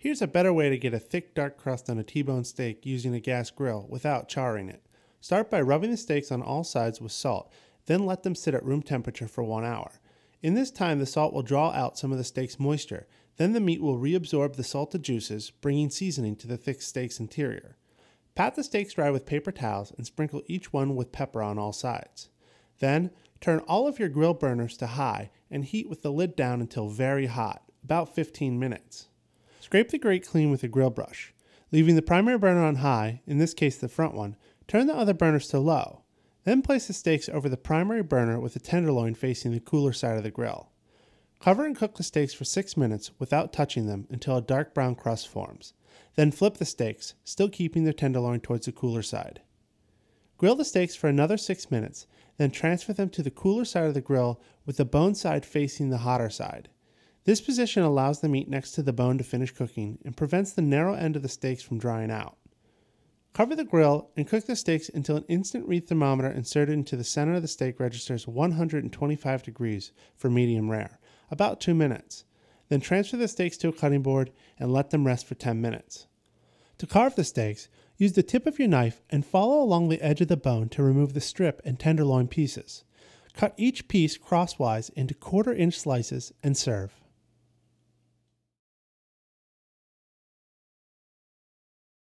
Here's a better way to get a thick dark crust on a T-bone steak using a gas grill without charring it. Start by rubbing the steaks on all sides with salt, then let them sit at room temperature for one hour. In this time, the salt will draw out some of the steak's moisture. Then the meat will reabsorb the salted juices, bringing seasoning to the thick steak's interior. Pat the steaks dry with paper towels and sprinkle each one with pepper on all sides. Then, turn all of your grill burners to high and heat with the lid down until very hot, about 15 minutes. Scrape the grate clean with a grill brush. Leaving the primary burner on high, in this case the front one, turn the other burners to low. Then place the steaks over the primary burner with the tenderloin facing the cooler side of the grill. Cover and cook the steaks for 6 minutes without touching them until a dark brown crust forms. Then flip the steaks, still keeping the tenderloin towards the cooler side. Grill the steaks for another 6 minutes, then transfer them to the cooler side of the grill with the bone side facing the hotter side. This position allows the meat next to the bone to finish cooking and prevents the narrow end of the steaks from drying out. Cover the grill and cook the steaks until an instant read thermometer inserted into the center of the steak registers 125 degrees for medium rare, about 2 minutes. Then transfer the steaks to a cutting board and let them rest for 10 minutes. To carve the steaks, use the tip of your knife and follow along the edge of the bone to remove the strip and tenderloin pieces. Cut each piece crosswise into quarter inch slices and serve.